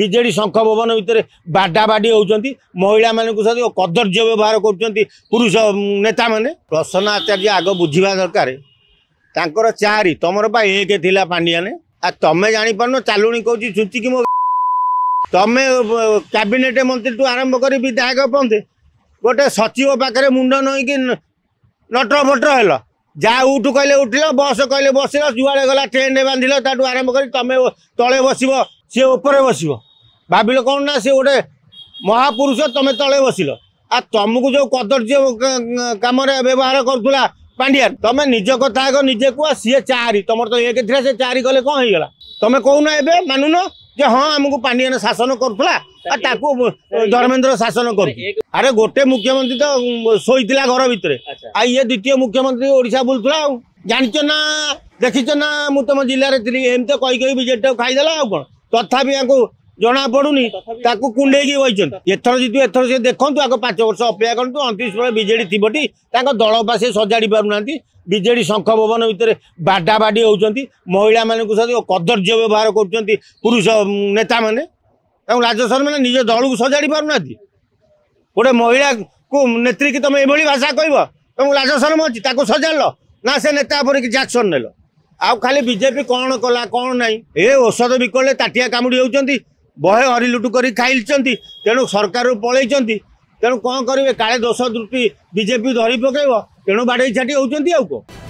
BJD ଶଙ୍ଖ ଭବନ ଭିତରେ ବାଡ଼ାବାଡ଼ି ହେଉଛନ୍ତି ମହିଳାମାନଙ୍କୁ ସହିତ କଦର୍ଯ୍ୟ ବ୍ୟବହାର କରୁଛନ୍ତି ପୁରୁଷ ନେତାମାନେ ପ୍ରସନ୍ନ ଆଚାର୍ଯ୍ୟ ଆଗ ବୁଝିବା ଦରକାର ତାଙ୍କର ଚାରି ତମର ପା ଏକ ଥିଲା ପାଣ୍ଡିଆନେ ଆଉ ତମେ ଜାଣିପାରୁନ ଚାଲୁଣି କହୁଛି ଛୁଞ୍ଚିକି ମୋ ତମେ କ୍ୟାବିନେଟ୍ ମନ୍ତ୍ରୀଠୁ ଆରମ୍ଭ କରି ବିଧାୟକ ପହଞ୍ଚେ ଗୋଟେ ସଚିବ ପାଖରେ ମୁଣ୍ଡ ନଇଁକି ନଟର ଫଟର ହେଲ ଯାହା ଉଠୁ କହିଲେ ଉଠିଲ ବସ୍ କହିଲେ ବସିଲ ଯୁଆଡ଼େ ଗଲା ଟ୍ରେନ୍ରେ ବାନ୍ଧିଲ ତାଠୁ ଆରମ୍ଭ କରି ତମେ ତଳେ ବସିବ ସିଏ ଉପରେ ବସିବ ଭାବିଲ କ'ଣ ନା ସିଏ ଗୋଟେ ମହାପୁରୁଷ ତମେ ତଳେ ବସିଲ ଆଉ ତମକୁ ଯେଉଁ କଦର୍ଯ୍ୟ କାମରେ ବ୍ୟବହାର କରୁଥିଲା ପାଣ୍ଡିଆନ ତମେ ନିଜ କଥା ଆଗ ନିଜେ କୁହ ସିଏ ଚାରି ତମର ତ ଏକ ଥିଲା ସେ ଚାରି କଲେ କ'ଣ ହେଇଗଲା ତମେ କହୁନ ଏବେ ମାନୁନ ଯେ ହଁ ଆମକୁ ପାଣ୍ଡିଆନ ଶାସନ କରୁଥିଲା ଆଉ ତାକୁ ଧର୍ମେନ୍ଦ୍ର ଶାସନ କରୁଛି ଆରେ ଗୋଟେ ମୁଖ୍ୟମନ୍ତ୍ରୀ ତ ଶୋଇଥିଲା ଘର ଭିତରେ ଆଉ ଇଏ ଦ୍ୱିତୀୟ ମୁଖ୍ୟମନ୍ତ୍ରୀ ଓଡ଼ିଶା ବୁଲୁଥିଲା ଆଉ ଜାଣିଛ ନା ଦେଖିଛ ନା ମୁଁ ତମ ଜିଲ୍ଲାରେ ଥିଲି ଏମିତି କହି କହି ବିଜେଡ଼ିଟାକୁ ଖାଇଦେଲା ଆଉ କ'ଣ ତଥାପି ୟାଙ୍କୁ जना पढु कुखु आगो 5 वर्ष अपेक्षा गरौँ बीजेडी विजेडी ताको दलो पासे सजाडी पाउँदै बीजेडी शख भवन भितरे बाडा बाडी हेर्नु महिला म कदर्ज व्यवहार गर्नु पुरुष नेता मजा मिज दलको सजाडि पाउँदै गोटे महिलाको नेत्रीक ताषा कम राजनैतिक सजाडल नसे नभिक एक्सन नेलो आउ कोन कला कोन नै ए औषध बिकले ताटिया कामुडी हुन्छ ବହେ ହରିଲୁଟୁ କରି ଖାଇଛନ୍ତି ତେଣୁ ସରକାରରୁ ପଳେଇଛନ୍ତି ତେଣୁ କ'ଣ କରିବେ କାଳେ ଦୋଷ ତ୍ରୁଟି ବିଜେପି ଧରି ପକାଇବ ତେଣୁ ବାଡ଼େଇ ଛାଟି ହେଉଛନ୍ତି ଆଉ କ'ଣ